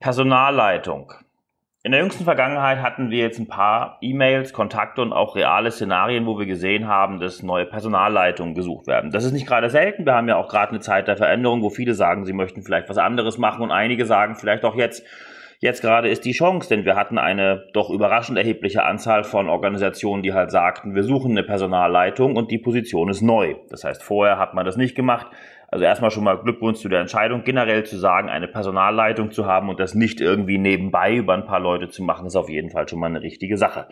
Personalleitung. In der jüngsten Vergangenheit hatten wir jetzt ein paar E-Mails, Kontakte und auch reale Szenarien, wo wir gesehen haben, dass neue Personalleitungen gesucht werden. Das ist nicht gerade selten. Wir haben ja auch gerade eine Zeit der Veränderung, wo viele sagen, sie möchten vielleicht was anderes machen und einige sagen vielleicht auch jetzt, jetzt gerade ist die Chance, denn wir hatten eine doch überraschend erhebliche Anzahl von Organisationen, die halt sagten, wir suchen eine Personalleitung und die Position ist neu. Das heißt, vorher hat man das nicht gemacht. Also erstmal schon mal Glückwunsch zu der Entscheidung, generell zu sagen, eine Personalleitung zu haben und das nicht irgendwie nebenbei über ein paar Leute zu machen, ist auf jeden Fall schon mal eine richtige Sache.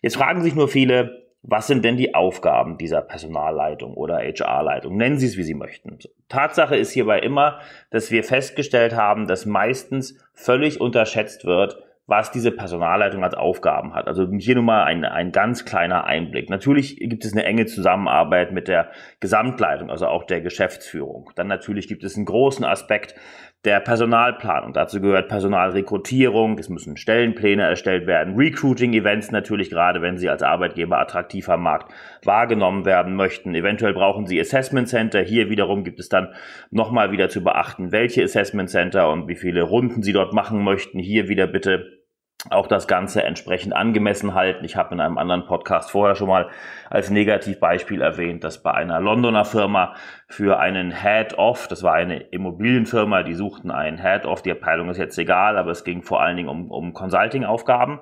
Jetzt fragen sich nur viele, was sind denn die Aufgaben dieser Personalleitung oder HR-Leitung? Nennen Sie es, wie Sie möchten. Tatsache ist hierbei immer, dass wir festgestellt haben, dass meistens völlig unterschätzt wird, was diese Personalleitung als Aufgaben hat. Also hier nur mal ein, ein ganz kleiner Einblick. Natürlich gibt es eine enge Zusammenarbeit mit der Gesamtleitung, also auch der Geschäftsführung. Dann natürlich gibt es einen großen Aspekt der Personalplanung. Dazu gehört Personalrekrutierung, es müssen Stellenpläne erstellt werden, Recruiting-Events natürlich, gerade wenn Sie als Arbeitgeber attraktiver am Markt wahrgenommen werden möchten. Eventuell brauchen Sie Assessment Center. Hier wiederum gibt es dann nochmal wieder zu beachten, welche Assessment Center und wie viele Runden Sie dort machen möchten. Hier wieder bitte auch das Ganze entsprechend angemessen halten. Ich habe in einem anderen Podcast vorher schon mal als Negativbeispiel erwähnt, dass bei einer Londoner Firma für einen Head-Off, das war eine Immobilienfirma, die suchten einen Head-Off, die Abteilung ist jetzt egal, aber es ging vor allen Dingen um, um Consulting-Aufgaben.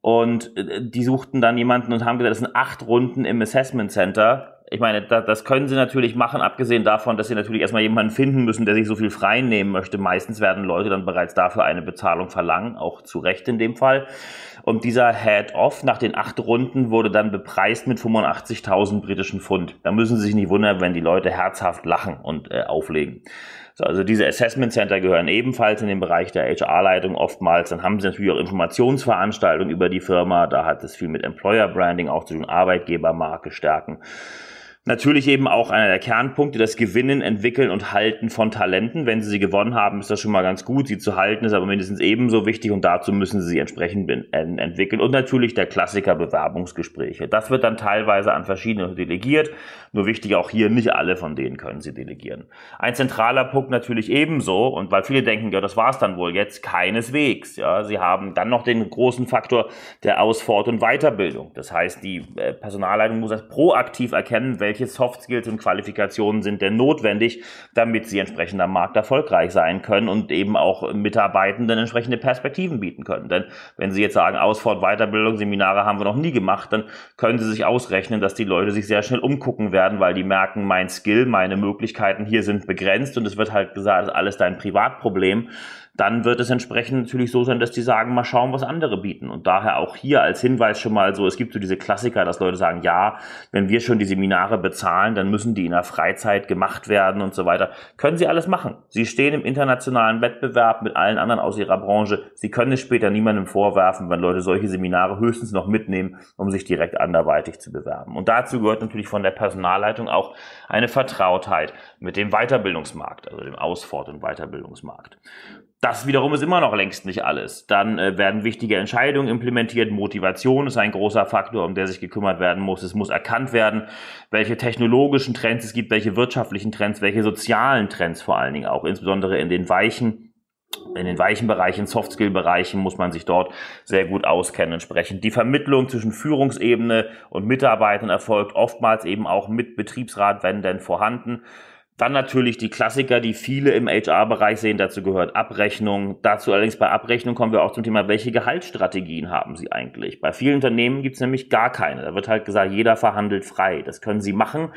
Und äh, die suchten dann jemanden und haben gesagt, das sind acht Runden im Assessment Center ich meine, da, das können sie natürlich machen, abgesehen davon, dass sie natürlich erstmal jemanden finden müssen, der sich so viel frei nehmen möchte. Meistens werden Leute dann bereits dafür eine Bezahlung verlangen, auch zu Recht in dem Fall. Und dieser Head-Off nach den acht Runden wurde dann bepreist mit 85.000 britischen Pfund. Da müssen Sie sich nicht wundern, wenn die Leute herzhaft lachen und äh, auflegen. So, also diese Assessment Center gehören ebenfalls in den Bereich der HR-Leitung oftmals. Dann haben sie natürlich auch Informationsveranstaltungen über die Firma. Da hat es viel mit Employer Branding auch zu tun, Arbeitgebermarke stärken. Natürlich eben auch einer der Kernpunkte, das Gewinnen, Entwickeln und Halten von Talenten. Wenn sie sie gewonnen haben, ist das schon mal ganz gut. Sie zu halten ist aber mindestens ebenso wichtig und dazu müssen sie sie entsprechend entwickeln. Und natürlich der Klassiker Bewerbungsgespräche. Das wird dann teilweise an verschiedene delegiert. Nur wichtig auch hier, nicht alle von denen können sie delegieren. Ein zentraler Punkt natürlich ebenso. Und weil viele denken, ja, das war es dann wohl jetzt, keineswegs. Ja, sie haben dann noch den großen Faktor der Ausfort- und Weiterbildung. Das heißt, die äh, Personalleitung muss das proaktiv erkennen, welche welche Soft Skills und Qualifikationen sind denn notwendig, damit sie entsprechend am Markt erfolgreich sein können und eben auch Mitarbeitenden entsprechende Perspektiven bieten können. Denn wenn Sie jetzt sagen, Ausfort, Weiterbildung, Seminare haben wir noch nie gemacht, dann können Sie sich ausrechnen, dass die Leute sich sehr schnell umgucken werden, weil die merken, mein Skill, meine Möglichkeiten hier sind begrenzt und es wird halt gesagt, alles dein Privatproblem dann wird es entsprechend natürlich so sein, dass die sagen, mal schauen, was andere bieten. Und daher auch hier als Hinweis schon mal so, es gibt so diese Klassiker, dass Leute sagen, ja, wenn wir schon die Seminare bezahlen, dann müssen die in der Freizeit gemacht werden und so weiter. Können sie alles machen. Sie stehen im internationalen Wettbewerb mit allen anderen aus ihrer Branche. Sie können es später niemandem vorwerfen, wenn Leute solche Seminare höchstens noch mitnehmen, um sich direkt anderweitig zu bewerben. Und dazu gehört natürlich von der Personalleitung auch eine Vertrautheit mit dem Weiterbildungsmarkt, also dem Ausfort- und Weiterbildungsmarkt das wiederum ist immer noch längst nicht alles. Dann äh, werden wichtige Entscheidungen implementiert. Motivation ist ein großer Faktor, um der sich gekümmert werden muss. Es muss erkannt werden, welche technologischen Trends es gibt, welche wirtschaftlichen Trends, welche sozialen Trends vor allen Dingen auch, insbesondere in den weichen in den weichen Bereichen, Softskill-Bereichen muss man sich dort sehr gut auskennen. Entsprechend die Vermittlung zwischen Führungsebene und Mitarbeitern erfolgt oftmals eben auch mit Betriebsrat, wenn denn vorhanden. Dann natürlich die Klassiker, die viele im HR-Bereich sehen. Dazu gehört Abrechnung. Dazu allerdings bei Abrechnung kommen wir auch zum Thema, welche Gehaltsstrategien haben Sie eigentlich? Bei vielen Unternehmen gibt es nämlich gar keine. Da wird halt gesagt, jeder verhandelt frei. Das können Sie machen.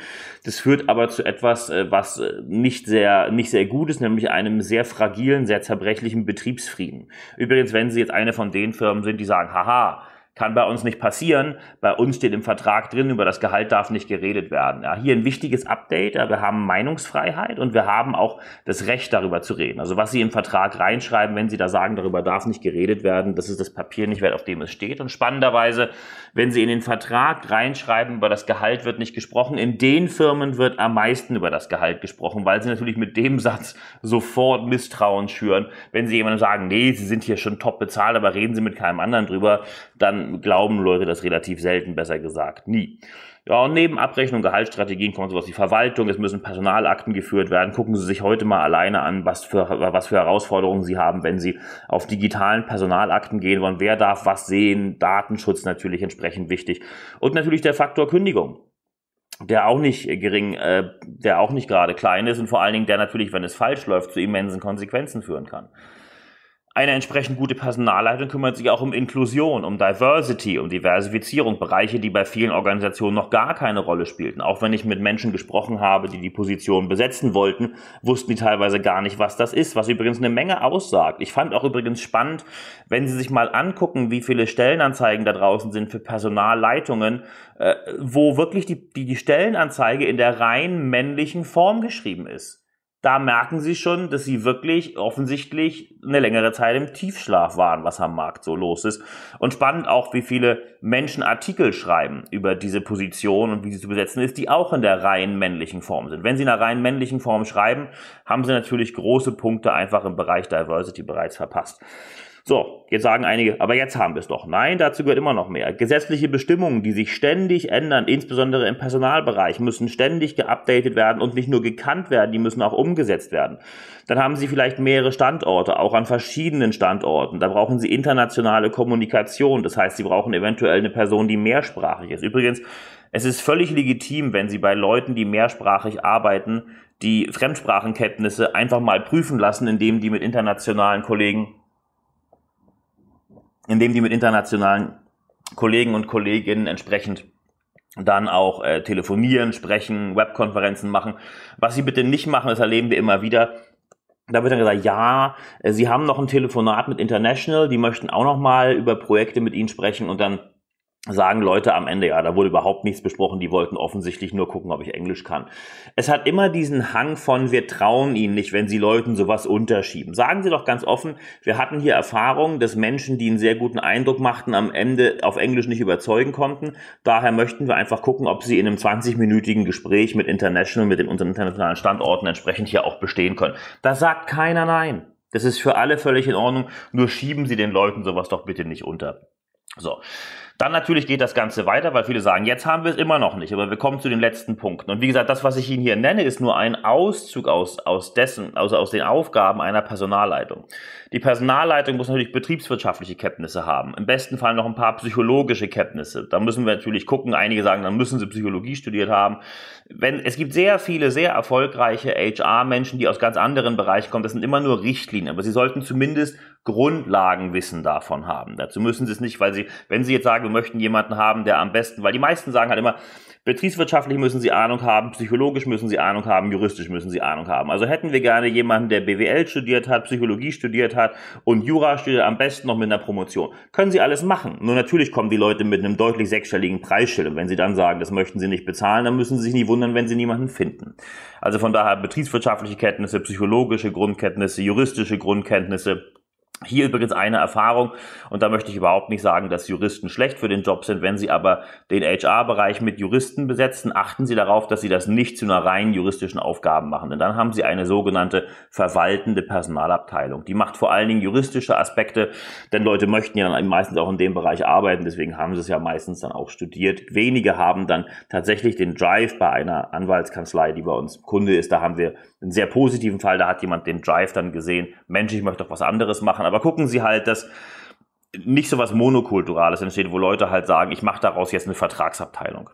Das führt aber zu etwas, äh, was äh, nicht sehr, nicht sehr gut ist, nämlich einem sehr fragilen, sehr zerbrechlichen Betriebsfrieden. Übrigens, wenn Sie jetzt eine von den Firmen sind, die sagen, haha, kann bei uns nicht passieren. Bei uns steht im Vertrag drin, über das Gehalt darf nicht geredet werden. Ja, hier ein wichtiges Update. Ja, wir haben Meinungsfreiheit und wir haben auch das Recht, darüber zu reden. Also was Sie im Vertrag reinschreiben, wenn Sie da sagen, darüber darf nicht geredet werden, das ist das Papier nicht wert, auf dem es steht. Und spannenderweise, wenn Sie in den Vertrag reinschreiben, über das Gehalt wird nicht gesprochen, in den Firmen wird am meisten über das Gehalt gesprochen, weil Sie natürlich mit dem Satz sofort Misstrauen schüren. Wenn Sie jemandem sagen, nee, Sie sind hier schon top bezahlt, aber reden Sie mit keinem anderen drüber, dann glauben Leute das relativ selten, besser gesagt nie. Ja, und neben Abrechnung, Gehaltsstrategien kommt sowas wie Verwaltung, es müssen Personalakten geführt werden. Gucken Sie sich heute mal alleine an, was für, was für Herausforderungen Sie haben, wenn Sie auf digitalen Personalakten gehen wollen. Wer darf was sehen? Datenschutz natürlich entsprechend wichtig. Und natürlich der Faktor Kündigung der auch nicht gering, äh, der auch nicht gerade klein ist und vor allen Dingen der natürlich, wenn es falsch läuft, zu immensen Konsequenzen führen kann eine entsprechend gute Personalleitung kümmert sich auch um Inklusion, um Diversity, um Diversifizierung, Bereiche, die bei vielen Organisationen noch gar keine Rolle spielten. Auch wenn ich mit Menschen gesprochen habe, die die Position besetzen wollten, wussten die teilweise gar nicht, was das ist, was übrigens eine Menge aussagt. Ich fand auch übrigens spannend, wenn Sie sich mal angucken, wie viele Stellenanzeigen da draußen sind für Personalleitungen, äh, wo wirklich die, die, die Stellenanzeige in der rein männlichen Form geschrieben ist da merken sie schon, dass sie wirklich offensichtlich eine längere Zeit im Tiefschlaf waren, was am Markt so los ist. Und spannend auch, wie viele Menschen Artikel schreiben über diese Position und wie sie zu besetzen ist, die auch in der rein männlichen Form sind. Wenn sie in der rein männlichen Form schreiben, haben sie natürlich große Punkte einfach im Bereich Diversity bereits verpasst. So, jetzt sagen einige, aber jetzt haben wir es doch. Nein, dazu gehört immer noch mehr. Gesetzliche Bestimmungen, die sich ständig ändern, insbesondere im Personalbereich, müssen ständig geupdatet werden und nicht nur gekannt werden, die müssen auch umgesetzt werden. Dann haben Sie vielleicht mehrere Standorte, auch an verschiedenen Standorten. Da brauchen Sie internationale Kommunikation. Das heißt, Sie brauchen eventuell eine Person, die mehrsprachig ist. Übrigens, es ist völlig legitim, wenn Sie bei Leuten, die mehrsprachig arbeiten, die Fremdsprachenkenntnisse einfach mal prüfen lassen, indem die mit internationalen Kollegen indem die mit internationalen Kollegen und Kolleginnen entsprechend dann auch äh, telefonieren, sprechen, Webkonferenzen machen. Was sie bitte nicht machen, das erleben wir immer wieder. Da wird dann gesagt, ja, äh, sie haben noch ein Telefonat mit International, die möchten auch noch mal über Projekte mit ihnen sprechen und dann sagen Leute am Ende, ja, da wurde überhaupt nichts besprochen, die wollten offensichtlich nur gucken, ob ich Englisch kann. Es hat immer diesen Hang von, wir trauen ihnen nicht, wenn sie Leuten sowas unterschieben. Sagen Sie doch ganz offen, wir hatten hier Erfahrungen, dass Menschen, die einen sehr guten Eindruck machten, am Ende auf Englisch nicht überzeugen konnten. Daher möchten wir einfach gucken, ob sie in einem 20-minütigen Gespräch mit International, mit den unseren internationalen Standorten entsprechend hier auch bestehen können. Da sagt keiner nein. Das ist für alle völlig in Ordnung. Nur schieben Sie den Leuten sowas doch bitte nicht unter. So. Dann natürlich geht das Ganze weiter, weil viele sagen, jetzt haben wir es immer noch nicht, aber wir kommen zu den letzten Punkten. Und wie gesagt, das, was ich Ihnen hier nenne, ist nur ein Auszug aus, aus dessen, also aus den Aufgaben einer Personalleitung. Die Personalleitung muss natürlich betriebswirtschaftliche Kenntnisse haben. Im besten Fall noch ein paar psychologische Kenntnisse. Da müssen wir natürlich gucken. Einige sagen, dann müssen sie Psychologie studiert haben. Wenn, es gibt sehr viele sehr erfolgreiche HR-Menschen, die aus ganz anderen Bereichen kommen. Das sind immer nur Richtlinien, aber sie sollten zumindest Grundlagenwissen davon haben. Dazu müssen sie es nicht, weil sie, wenn sie jetzt sagen, wir möchten jemanden haben, der am besten, weil die meisten sagen halt immer, betriebswirtschaftlich müssen sie Ahnung haben, psychologisch müssen sie Ahnung haben, juristisch müssen sie Ahnung haben. Also hätten wir gerne jemanden, der BWL studiert hat, Psychologie studiert hat und Jura studiert, am besten noch mit einer Promotion. Können sie alles machen. Nur natürlich kommen die Leute mit einem deutlich sechsstelligen Preisschild und wenn sie dann sagen, das möchten sie nicht bezahlen, dann müssen sie sich nicht wundern, wenn sie niemanden finden. Also von daher betriebswirtschaftliche Kenntnisse, psychologische Grundkenntnisse, juristische Grundkenntnisse, hier übrigens eine Erfahrung, und da möchte ich überhaupt nicht sagen, dass Juristen schlecht für den Job sind. Wenn Sie aber den HR-Bereich mit Juristen besetzen, achten Sie darauf, dass Sie das nicht zu einer rein juristischen Aufgabe machen. Denn dann haben Sie eine sogenannte verwaltende Personalabteilung. Die macht vor allen Dingen juristische Aspekte, denn Leute möchten ja dann meistens auch in dem Bereich arbeiten, deswegen haben sie es ja meistens dann auch studiert. Wenige haben dann tatsächlich den Drive bei einer Anwaltskanzlei, die bei uns Kunde ist. Da haben wir einen sehr positiven Fall, da hat jemand den Drive dann gesehen, Mensch, ich möchte doch was anderes machen aber gucken Sie halt, dass nicht so was Monokulturales entsteht, wo Leute halt sagen, ich mache daraus jetzt eine Vertragsabteilung.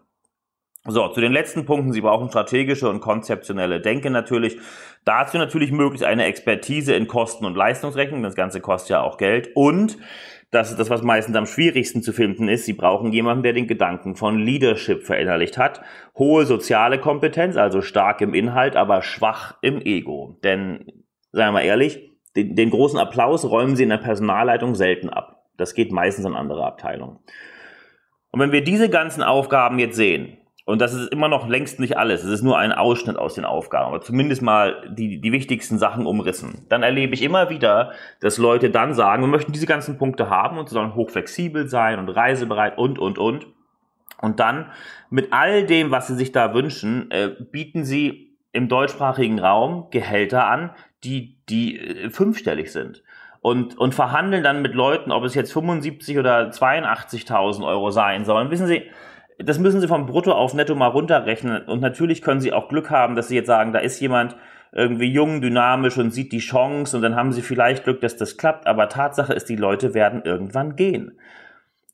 So, zu den letzten Punkten. Sie brauchen strategische und konzeptionelle Denke natürlich. Dazu natürlich möglichst eine Expertise in Kosten- und Leistungsrechnung. Das Ganze kostet ja auch Geld. Und das ist das, was meistens am schwierigsten zu finden ist. Sie brauchen jemanden, der den Gedanken von Leadership verinnerlicht hat. Hohe soziale Kompetenz, also stark im Inhalt, aber schwach im Ego. Denn, seien wir mal ehrlich, den, den großen Applaus räumen sie in der Personalleitung selten ab. Das geht meistens an andere Abteilungen. Und wenn wir diese ganzen Aufgaben jetzt sehen, und das ist immer noch längst nicht alles, es ist nur ein Ausschnitt aus den Aufgaben, aber zumindest mal die, die wichtigsten Sachen umrissen, dann erlebe ich immer wieder, dass Leute dann sagen, wir möchten diese ganzen Punkte haben und sie sollen hochflexibel sein und reisebereit und, und, und. Und dann mit all dem, was sie sich da wünschen, äh, bieten sie im deutschsprachigen Raum Gehälter an, die, die äh, fünfstellig sind. Und, und verhandeln dann mit Leuten, ob es jetzt 75 oder 82.000 Euro sein sollen. Wissen Sie, das müssen Sie vom Brutto auf Netto mal runterrechnen. Und natürlich können Sie auch Glück haben, dass Sie jetzt sagen, da ist jemand irgendwie jung, dynamisch und sieht die Chance und dann haben Sie vielleicht Glück, dass das klappt. Aber Tatsache ist, die Leute werden irgendwann gehen.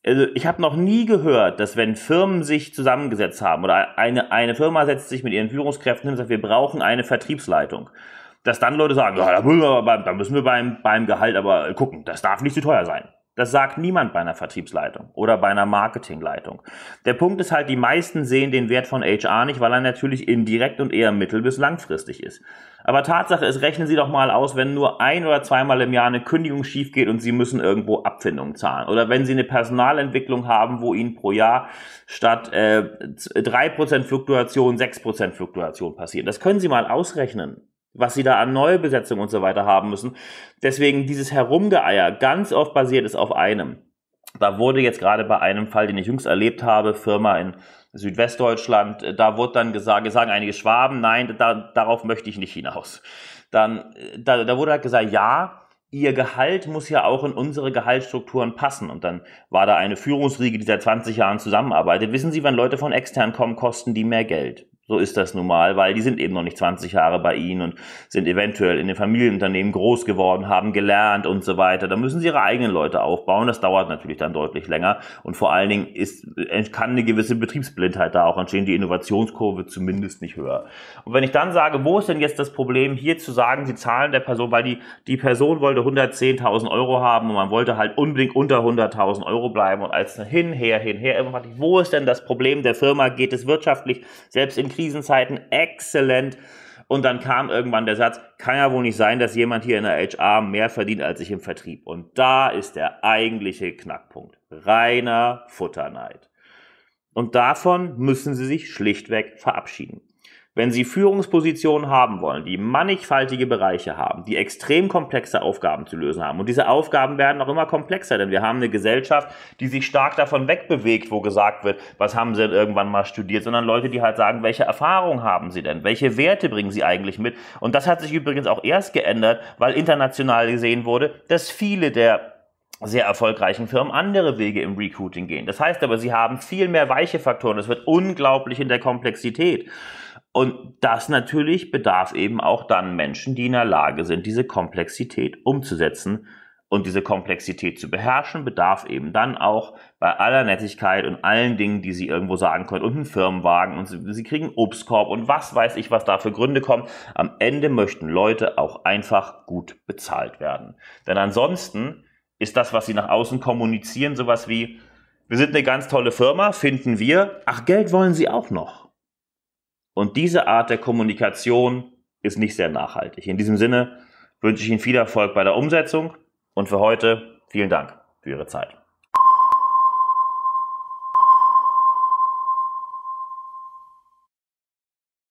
Also ich habe noch nie gehört, dass wenn Firmen sich zusammengesetzt haben oder eine, eine Firma setzt sich mit ihren Führungskräften hin und sagt, wir brauchen eine Vertriebsleitung dass dann Leute sagen, ja, da müssen wir beim, da müssen wir beim, beim Gehalt aber gucken, das darf nicht zu teuer sein. Das sagt niemand bei einer Vertriebsleitung oder bei einer Marketingleitung. Der Punkt ist halt, die meisten sehen den Wert von HR nicht, weil er natürlich indirekt und eher mittel- bis langfristig ist. Aber Tatsache ist, rechnen Sie doch mal aus, wenn nur ein oder zweimal im Jahr eine Kündigung schief geht und Sie müssen irgendwo Abfindungen zahlen. Oder wenn Sie eine Personalentwicklung haben, wo Ihnen pro Jahr statt äh, 3% Fluktuation 6% Fluktuation passieren. Das können Sie mal ausrechnen was sie da an Neubesetzung und so weiter haben müssen. Deswegen dieses Herumgeeier ganz oft basiert ist auf einem. Da wurde jetzt gerade bei einem Fall, den ich jüngst erlebt habe, Firma in Südwestdeutschland, äh, da wurde dann gesagt, sagen einige Schwaben, nein, da, darauf möchte ich nicht hinaus. Dann, äh, da, da wurde halt gesagt, ja, ihr Gehalt muss ja auch in unsere Gehaltsstrukturen passen. Und dann war da eine Führungsriege, die seit 20 Jahren zusammenarbeitet. Wissen Sie, wenn Leute von extern kommen, kosten die mehr Geld. So ist das nun mal, weil die sind eben noch nicht 20 Jahre bei Ihnen und sind eventuell in den Familienunternehmen groß geworden, haben gelernt und so weiter. Da müssen Sie Ihre eigenen Leute aufbauen. Das dauert natürlich dann deutlich länger. Und vor allen Dingen ist, kann eine gewisse Betriebsblindheit da auch entstehen, die Innovationskurve zumindest nicht höher. Und wenn ich dann sage, wo ist denn jetzt das Problem, hier zu sagen, Sie zahlen der Person, weil die, die Person wollte 110.000 Euro haben und man wollte halt unbedingt unter 100.000 Euro bleiben und als hin, her, hin, her, wo ist denn das Problem der Firma? Geht es wirtschaftlich selbst in Krise? Krisenzeiten exzellent. Und dann kam irgendwann der Satz, kann ja wohl nicht sein, dass jemand hier in der HR mehr verdient als ich im Vertrieb. Und da ist der eigentliche Knackpunkt. Reiner Futterneid. Und davon müssen Sie sich schlichtweg verabschieden. Wenn Sie Führungspositionen haben wollen, die mannigfaltige Bereiche haben, die extrem komplexe Aufgaben zu lösen haben, und diese Aufgaben werden auch immer komplexer, denn wir haben eine Gesellschaft, die sich stark davon wegbewegt, wo gesagt wird, was haben Sie denn irgendwann mal studiert, sondern Leute, die halt sagen, welche Erfahrung haben Sie denn, welche Werte bringen Sie eigentlich mit. Und das hat sich übrigens auch erst geändert, weil international gesehen wurde, dass viele der sehr erfolgreichen Firmen andere Wege im Recruiting gehen. Das heißt aber, sie haben viel mehr weiche Faktoren. Es wird unglaublich in der Komplexität. Und das natürlich bedarf eben auch dann Menschen, die in der Lage sind, diese Komplexität umzusetzen. Und diese Komplexität zu beherrschen, bedarf eben dann auch bei aller Nettigkeit und allen Dingen, die sie irgendwo sagen können, und einen Firmenwagen und sie, sie kriegen Obstkorb und was weiß ich, was da für Gründe kommen. Am Ende möchten Leute auch einfach gut bezahlt werden. Denn ansonsten ist das, was sie nach außen kommunizieren, sowas wie, wir sind eine ganz tolle Firma, finden wir, ach, Geld wollen sie auch noch. Und diese Art der Kommunikation ist nicht sehr nachhaltig. In diesem Sinne wünsche ich Ihnen viel Erfolg bei der Umsetzung und für heute vielen Dank für Ihre Zeit.